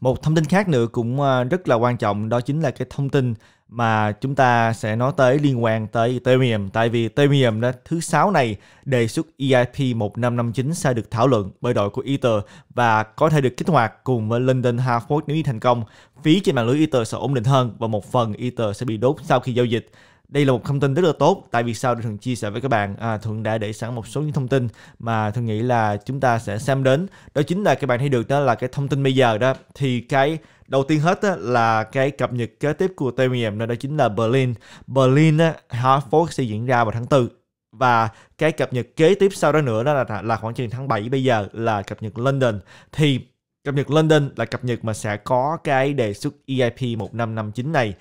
một thông tin khác nữa cũng ờ, rất là quan trọng đó chính là cái thông tin mà chúng ta sẽ nói tới liên quan tới Ethereum tại vì Ethereum đó thứ sáu này đề xuất EIP 1559 sẽ được thảo luận bởi đội của Ether và có thể được kích hoạt cùng với London Hard Fork nếu như thành công phí trên mạng lưới Ether sẽ ổn định hơn và một phần Ether sẽ bị đốt sau khi giao dịch đây là một thông tin rất là tốt tại vì sao thường chia sẻ với các bạn à, thuận đã để sẵn một số những thông tin mà thường nghĩ là chúng ta sẽ xem đến đó chính là các bạn thấy được đó là cái thông tin bây giờ đó thì cái đầu tiên hết á, là cái cập nhật kế tiếp của TMM đó, đó chính là Berlin Berlin á, Hartford sẽ diễn ra vào tháng 4 và cái cập nhật kế tiếp sau đó nữa đó là là khoảng chừng tháng 7 bây giờ là cập nhật London thì cập nhật London là cập nhật mà sẽ có cái đề xuất EIP 1559 này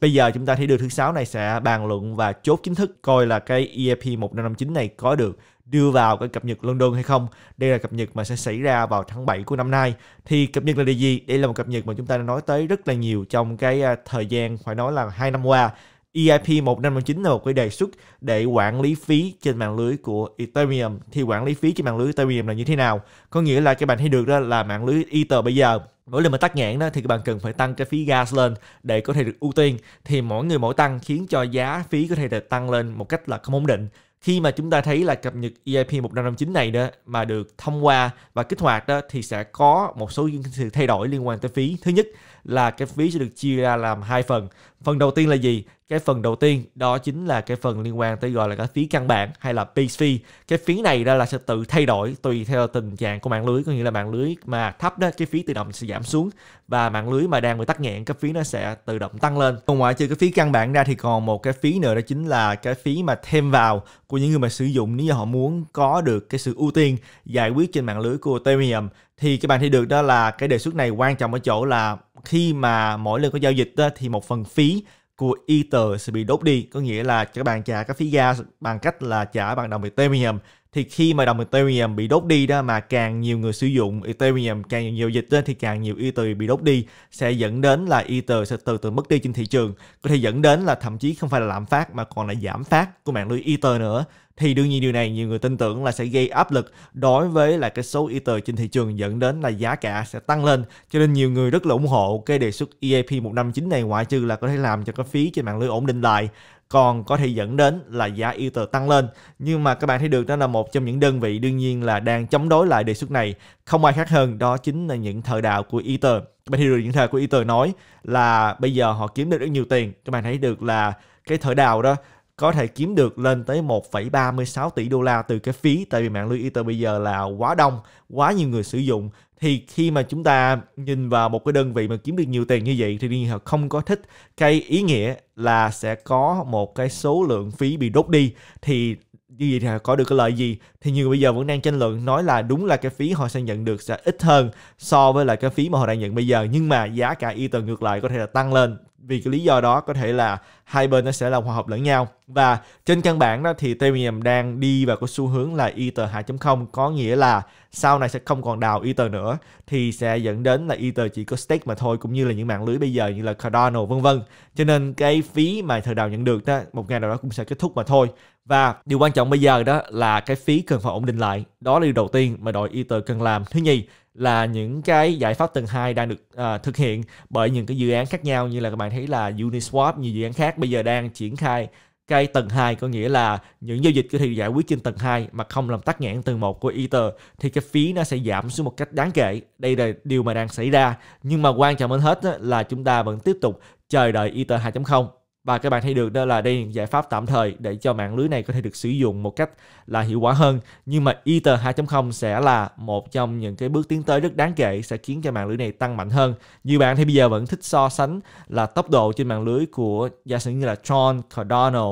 Bây giờ chúng ta thấy được thứ sáu này sẽ bàn luận và chốt chính thức coi là cái EAP 1559 này có được đưa vào cái cập nhật London hay không. Đây là cập nhật mà sẽ xảy ra vào tháng 7 của năm nay. Thì cập nhật là điều gì? Đây là một cập nhật mà chúng ta đã nói tới rất là nhiều trong cái à, thời gian phải nói là hai năm qua. EIP 1559 là một cái đề xuất để quản lý phí trên mạng lưới của Ethereum. Thì quản lý phí trên mạng lưới Ethereum là như thế nào? Có nghĩa là các bạn thấy được đó là mạng lưới Ether bây giờ mỗi lần mà tắt nhãn đó thì các bạn cần phải tăng cái phí gas lên để có thể được ưu tiên thì mỗi người mỗi tăng khiến cho giá phí có thể được tăng lên một cách là không ổn định khi mà chúng ta thấy là cập nhật EIP 1559 này đó mà được thông qua và kích hoạt đó thì sẽ có một số những sự thay đổi liên quan tới phí. Thứ nhất là cái phí sẽ được chia ra làm hai phần. Phần đầu tiên là gì? Cái phần đầu tiên đó chính là cái phần liên quan tới gọi là cái phí căn bản hay là base fee. Cái phí này đó là sẽ tự thay đổi tùy theo tình trạng của mạng lưới, có nghĩa là mạng lưới mà thấp đó cái phí tự động sẽ giảm xuống và mạng lưới mà đang bị tắc nghẽn cái phí nó sẽ tự động tăng lên. Còn ngoại trừ cái phí căn bản ra thì còn một cái phí nữa đó chính là cái phí mà thêm vào của của những người mà sử dụng nếu như họ muốn có được cái sự ưu tiên giải quyết trên mạng lưới của Ethereum thì các bạn thấy được đó là cái đề xuất này quan trọng ở chỗ là khi mà mỗi lần có giao dịch đó, thì một phần phí của Ether sẽ bị đốt đi có nghĩa là các bạn trả các phí gas bằng cách là trả bằng đồng Ethereum thì khi mà đồng Ethereum bị đốt đi đó mà càng nhiều người sử dụng Ethereum càng nhiều dịch đó, thì càng nhiều Ether bị đốt đi sẽ dẫn đến là Ether sẽ từ từ mất đi trên thị trường có thể dẫn đến là thậm chí không phải là lạm phát mà còn là giảm phát của mạng lưới Ether nữa thì đương nhiên điều này nhiều người tin tưởng là sẽ gây áp lực đối với là cái số Ether trên thị trường dẫn đến là giá cả sẽ tăng lên cho nên nhiều người rất là ủng hộ cái đề xuất EAP 159 này ngoại trừ là có thể làm cho cái phí trên mạng lưới ổn định lại còn có thể dẫn đến là giá Ether tăng lên. Nhưng mà các bạn thấy được đó là một trong những đơn vị đương nhiên là đang chống đối lại đề xuất này. Không ai khác hơn đó chính là những thợ đạo của Ether. Các bạn thấy được những thợ của Ether nói là bây giờ họ kiếm được rất nhiều tiền. Các bạn thấy được là cái thợ đào đó có thể kiếm được lên tới 1,36 tỷ đô la từ cái phí tại vì mạng lưới Ether bây giờ là quá đông, quá nhiều người sử dụng thì khi mà chúng ta nhìn vào một cái đơn vị mà kiếm được nhiều tiền như vậy thì đương nhiên họ không có thích cái ý nghĩa là sẽ có một cái số lượng phí bị đốt đi thì như vậy thì có được cái lợi gì thì nhiều bây giờ vẫn đang tranh luận nói là đúng là cái phí họ sẽ nhận được sẽ ít hơn so với lại cái phí mà họ đang nhận bây giờ nhưng mà giá cả Ether ngược lại có thể là tăng lên vì cái lý do đó có thể là hai bên nó sẽ là hòa hợp lẫn nhau và trên căn bản đó thì Ethereum đang đi vào cái xu hướng là Ether 2.0 có nghĩa là sau này sẽ không còn đào Ether nữa thì sẽ dẫn đến là Ether chỉ có stake mà thôi cũng như là những mạng lưới bây giờ như là Cardano vân vân cho nên cái phí mà thời đào nhận được đó một ngày nào đó cũng sẽ kết thúc mà thôi và điều quan trọng bây giờ đó là cái phí cần phải ổn định lại đó là điều đầu tiên mà đội Ether cần làm thứ nhì là những cái giải pháp tầng 2 đang được à, thực hiện bởi những cái dự án khác nhau như là các bạn thấy là Uniswap nhiều dự án khác bây giờ đang triển khai cái tầng 2 có nghĩa là những giao dịch có thể giải quyết trên tầng 2 mà không làm tắc nghẽn tầng 1 của Ether thì cái phí nó sẽ giảm xuống một cách đáng kể. Đây là điều mà đang xảy ra. Nhưng mà quan trọng hơn hết là chúng ta vẫn tiếp tục chờ đợi Ether 2.0 và các bạn thấy được đó là đây là giải pháp tạm thời để cho mạng lưới này có thể được sử dụng một cách là hiệu quả hơn nhưng mà Ether 2.0 sẽ là một trong những cái bước tiến tới rất đáng kể sẽ khiến cho mạng lưới này tăng mạnh hơn như bạn thấy bây giờ vẫn thích so sánh là tốc độ trên mạng lưới của giả sử như là Tron, Cardano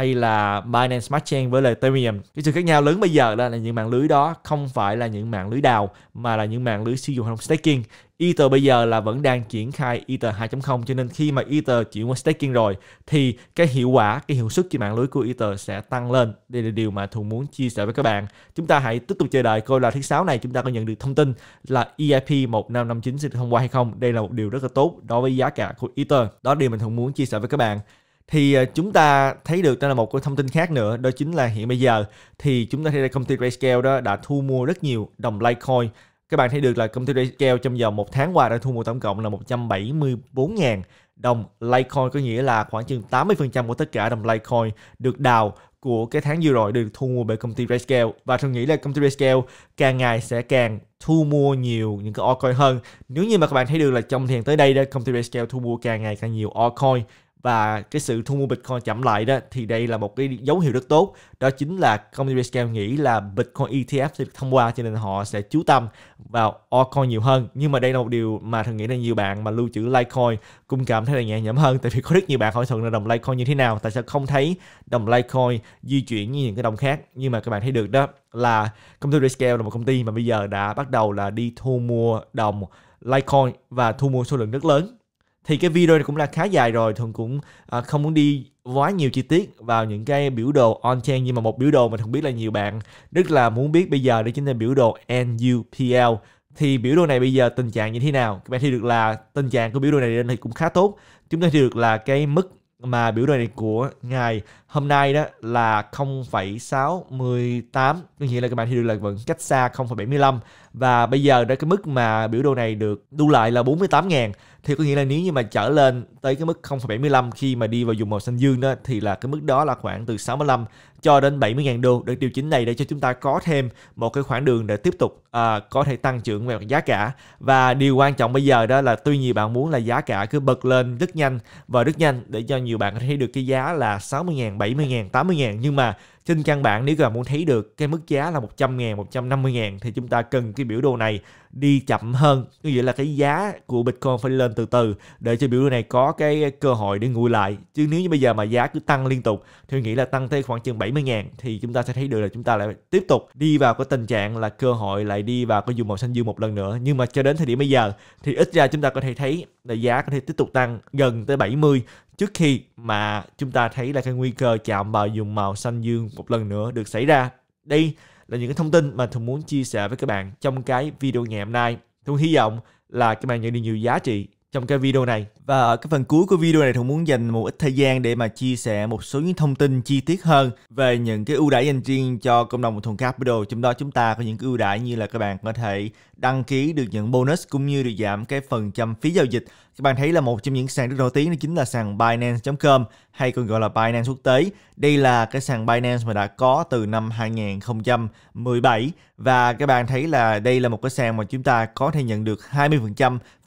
hay là Binance Smart Chain với lại Ethereum. Cái sự khác nhau lớn bây giờ đó là những mạng lưới đó không phải là những mạng lưới đào mà là những mạng lưới sử dụng không staking. Ether bây giờ là vẫn đang triển khai Ether 2.0 cho nên khi mà Ether chuyển qua staking rồi thì cái hiệu quả, cái hiệu suất trên mạng lưới của Ether sẽ tăng lên. Đây là điều mà Thùng muốn chia sẻ với các bạn. Chúng ta hãy tiếp tục chờ đợi coi là thứ sáu này chúng ta có nhận được thông tin là EIP 1559 sẽ thông qua hay không. Đây là một điều rất là tốt đối với giá cả của Ether. Đó là điều mình Thùng muốn chia sẻ với các bạn thì ờ, chúng ta thấy được đó là một cái thông tin khác nữa đó chính là hiện bây giờ thì chúng ta thấy là công ty Grayscale đó đã thu mua rất nhiều đồng Litecoin các bạn thấy được là công ty Grayscale trong vòng một tháng qua đã thu mua tổng cộng là 174.000 đồng Litecoin có nghĩa là khoảng chừng 80% của tất cả đồng Litecoin được đào của cái tháng vừa rồi được thu mua bởi công ty Grayscale và tôi nghĩ là công ty Grayscale càng ngày sẽ càng thu mua nhiều những cái altcoin hơn nếu như mà các bạn thấy được là trong thời gian tới đây đó công ty Grayscale thu mua càng ngày càng nhiều altcoin và cái sự thu mua Bitcoin chậm lại đó thì đây là một cái dấu hiệu rất tốt đó chính là công ty Scale nghĩ là Bitcoin ETF sẽ được thông qua cho nên họ sẽ chú tâm vào altcoin nhiều hơn nhưng mà đây là một điều mà thường nghĩ là nhiều bạn mà lưu trữ Litecoin cũng cảm thấy là nhẹ nhõm hơn tại vì có rất nhiều bạn hỏi thường là đồng Litecoin như thế nào tại sao không thấy đồng Litecoin di chuyển như những cái đồng khác nhưng mà các bạn thấy được đó là công ty Rescale là một công ty mà bây giờ đã bắt đầu là đi thu mua đồng Litecoin và thu mua số lượng rất lớn thì cái video này cũng là khá dài rồi thuận cũng à, không muốn đi quá nhiều chi tiết vào những cái biểu đồ on chain nhưng mà một biểu đồ mà thuận biết là nhiều bạn rất là muốn biết bây giờ đó chính là biểu đồ NUPL thì biểu đồ này bây giờ tình trạng như thế nào các bạn thấy được là tình trạng của biểu đồ này thì cũng khá tốt chúng ta thấy được là cái mức mà biểu đồ này của ngày hôm nay đó là 0,618 có nghĩa là các bạn thì được là vẫn cách xa 0,75 và bây giờ đó cái mức mà biểu đồ này được đu lại là 48.000 thì có nghĩa là nếu như mà trở lên tới cái mức 0,75 khi mà đi vào dùng màu xanh dương đó thì là cái mức đó là khoảng từ 65 cho đến 70.000 đô được điều chỉnh này để cho chúng ta có thêm một cái khoảng đường để tiếp tục à, có thể tăng trưởng về giá cả và điều quan trọng bây giờ đó là tuy nhiều bạn muốn là giá cả cứ bật lên rất nhanh và rất nhanh để cho nhiều bạn thấy được cái giá là 60.000, 70.000, 80.000 nhưng mà trên căn bản nếu các bạn muốn thấy được cái mức giá là 100 ngàn, 150 ngàn thì chúng ta cần cái biểu đồ này đi chậm hơn. Như vậy là cái giá của Bitcoin phải lên từ từ để cho biểu đồ này có cái cơ hội để nguội lại. Chứ nếu như bây giờ mà giá cứ tăng liên tục thì nghĩ là tăng tới khoảng chừng 70 ngàn thì chúng ta sẽ thấy được là chúng ta lại tiếp tục đi vào cái tình trạng là cơ hội lại đi vào cái vùng màu xanh dương một lần nữa. Nhưng mà cho đến thời điểm bây giờ thì ít ra chúng ta có thể thấy là giá có thể tiếp tục tăng gần tới 70 trước khi mà chúng ta thấy là cái nguy cơ chạm vào dùng màu xanh dương một lần nữa được xảy ra. Đây là những cái thông tin mà tôi muốn chia sẻ với các bạn trong cái video ngày hôm nay. Tôi hy vọng là các bạn nhận được nhiều giá trị trong cái video này. Và ở cái phần cuối của video này Thuận muốn dành một ít thời gian để mà chia sẻ một số những thông tin chi tiết hơn về những cái ưu đãi dành riêng cho cộng đồng Thuận Capital. Trong đó chúng ta có những cái ưu đãi như là các bạn có thể đăng ký được những bonus cũng như được giảm cái phần trăm phí giao dịch. Các bạn thấy là một trong những sàn rất nổi tiếng đó chính là sàn Binance.com hay còn gọi là Binance quốc tế. Đây là cái sàn Binance mà đã có từ năm 2017 và các bạn thấy là đây là một cái sàn mà chúng ta có thể nhận được 20%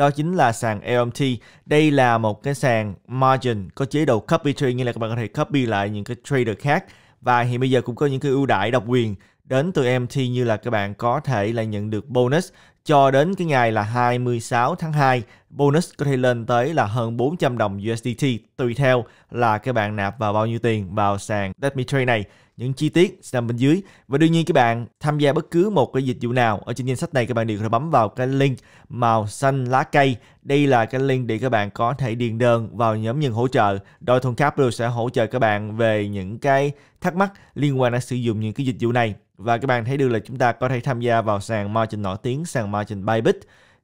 đó chính là sàn LMT. Đây là một cái sàn margin có chế độ copy trade nghĩa là các bạn có thể copy lại những cái trader khác và hiện bây giờ cũng có những cái ưu đãi độc quyền đến từ MT như là các bạn có thể là nhận được bonus cho đến cái ngày là 26 tháng 2 bonus có thể lên tới là hơn 400 đồng USDT tùy theo là các bạn nạp vào bao nhiêu tiền vào sàn Let này những chi tiết sẽ nằm bên dưới và đương nhiên các bạn tham gia bất cứ một cái dịch vụ nào ở trên danh sách này các bạn đều có thể bấm vào cái link màu xanh lá cây đây là cái link để các bạn có thể điền đơn vào nhóm nhân hỗ trợ đội thôn capital sẽ hỗ trợ các bạn về những cái thắc mắc liên quan đến sử dụng những cái dịch vụ này và các bạn thấy được là chúng ta có thể tham gia vào sàn margin nổi tiếng sàn margin Bybit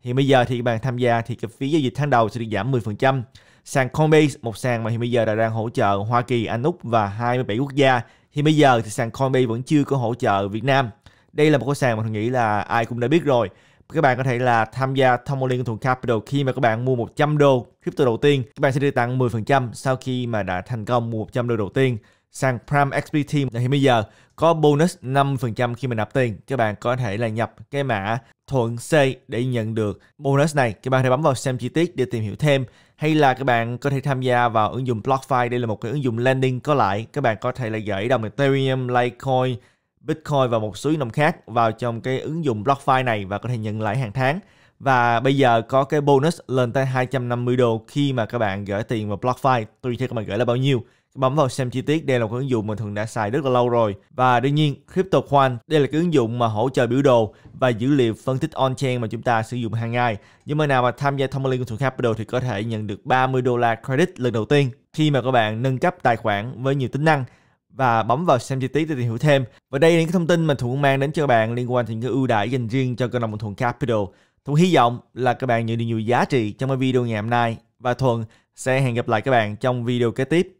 thì bây giờ thì các bạn tham gia thì cái phí giao dịch tháng đầu sẽ được giảm 10% sàn Coinbase một sàn mà hiện bây giờ đã đang hỗ trợ Hoa Kỳ, Anh Úc và 27 quốc gia thì bây giờ thì sàn Coinbase vẫn chưa có hỗ trợ Việt Nam. Đây là một cái sàn mà tôi nghĩ là ai cũng đã biết rồi. Các bạn có thể là tham gia thông qua liên thuận Capital khi mà các bạn mua 100 đô crypto đầu tiên, các bạn sẽ được tặng 10% sau khi mà đã thành công mua 100 đô đầu tiên. Sàn Prime XPT hiện bây giờ có bonus 5% khi mình nạp tiền. Các bạn có thể là nhập cái mã thuận C để nhận được bonus này. Các bạn hãy bấm vào xem chi tiết để tìm hiểu thêm hay là các bạn có thể tham gia vào ứng dụng BlockFi đây là một cái ứng dụng lending có lại các bạn có thể là gửi đồng Ethereum, Litecoin, Bitcoin và một số đồng khác vào trong cái ứng dụng BlockFi này và có thể nhận lãi hàng tháng và bây giờ có cái bonus lên tới 250 đô khi mà các bạn gửi tiền vào BlockFi tùy theo các bạn gửi là bao nhiêu bấm vào xem chi tiết đây là một ứng dụng mà thường đã xài rất là lâu rồi và đương nhiên CryptoQuant đây là cái ứng dụng mà hỗ trợ biểu đồ và dữ liệu phân tích on-chain mà chúng ta sử dụng hàng ngày những bạn nào mà tham gia thông minh của Capital thì có thể nhận được 30 đô la credit lần đầu tiên khi mà các bạn nâng cấp tài khoản với nhiều tính năng và bấm vào xem chi tiết để tìm hiểu thêm. Và đây là những thông tin mà Thuận mang đến cho các bạn liên quan đến những ưu đãi dành riêng cho cộng đồng Thuận Capital. Thuận hy vọng là các bạn nhận được nhiều giá trị trong cái video ngày hôm nay và Thuận sẽ hẹn gặp lại các bạn trong video kế tiếp.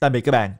Tạm biệt các bạn.